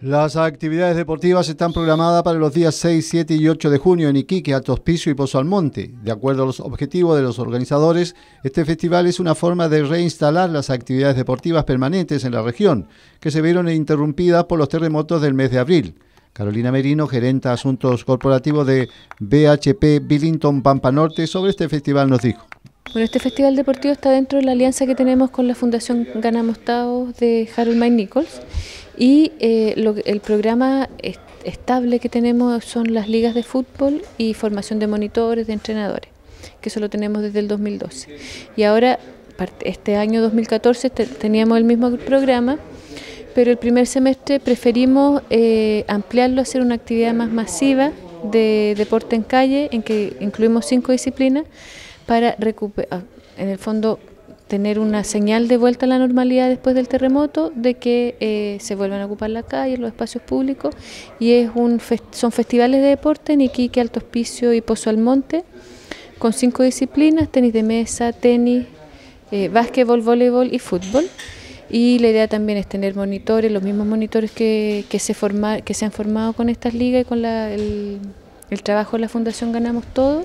Las actividades deportivas están programadas para los días 6, 7 y 8 de junio en Iquique, Alto Hospicio y Pozo Almonte. De acuerdo a los objetivos de los organizadores, este festival es una forma de reinstalar las actividades deportivas permanentes en la región, que se vieron interrumpidas por los terremotos del mes de abril. Carolina Merino, gerenta de Asuntos Corporativos de BHP Billington Pampa Norte, sobre este festival nos dijo. Bueno, este festival deportivo está dentro de la alianza que tenemos con la Fundación Ganamos Taos de Harold May Nichols y eh, lo, el programa estable que tenemos son las ligas de fútbol y formación de monitores, de entrenadores, que eso lo tenemos desde el 2012. Y ahora, este año 2014, teníamos el mismo programa, pero el primer semestre preferimos eh, ampliarlo, hacer una actividad más masiva de deporte en calle, en que incluimos cinco disciplinas, para recuperar, ah, en el fondo tener una señal de vuelta a la normalidad después del terremoto, de que eh, se vuelvan a ocupar la calle, los espacios públicos, y es un son festivales de deporte en Iquique, Alto Hospicio y Pozo al Monte, con cinco disciplinas, tenis de mesa, tenis, eh, básquetbol, voleibol y fútbol. Y la idea también es tener monitores, los mismos monitores que, se, forma, que se han formado con estas ligas y con el, trabajo de la Fundación Ganamos Todo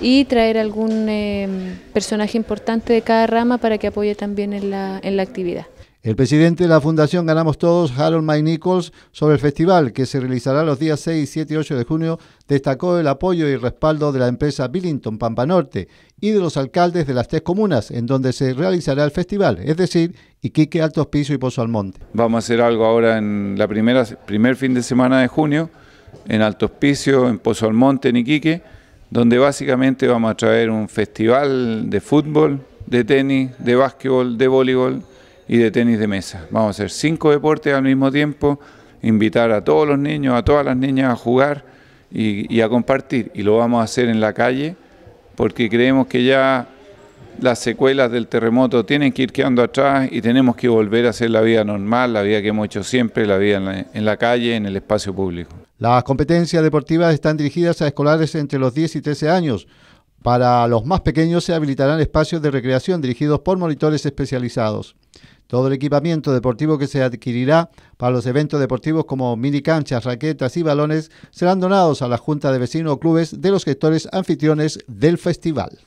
y traer algún eh, personaje importante de cada rama para que apoye también en la, actividad. El presidente de la Fundación Ganamos Todos, Harold May Nichols, sobre el festival que se realizará los días 6, 7 y 8 de junio, destacó el apoyo y respaldo de la empresa Billington Norte y de los alcaldes de las tres comunas en donde se realizará el festival, es decir, Iquique, Alto piso y Pozo Almonte. Vamos a hacer algo ahora en la primera primer fin de semana de junio, en Alto Hospicio, en Pozo Almonte, en Iquique donde básicamente vamos a traer un festival de fútbol, de tenis, de básquetbol, de voleibol y de tenis de mesa. Vamos a hacer cinco deportes al mismo tiempo, invitar a todos los niños, a todas las niñas a jugar y, a compartir. Y lo vamos a hacer en la calle porque creemos que ya las secuelas del terremoto tienen que ir quedando atrás y tenemos que volver a hacer la vida normal, la vida que hemos hecho siempre, la vida en la calle, en el espacio público. Las competencias deportivas están dirigidas a escolares entre los 10 y 13 años. Para los más pequeños se habilitarán espacios de recreación dirigidos por monitores especializados. Todo el equipamiento deportivo que se adquirirá para los eventos deportivos como mini canchas, raquetas y balones serán donados a la Junta de Vecinos o Clubes de los gestores anfitriones del festival.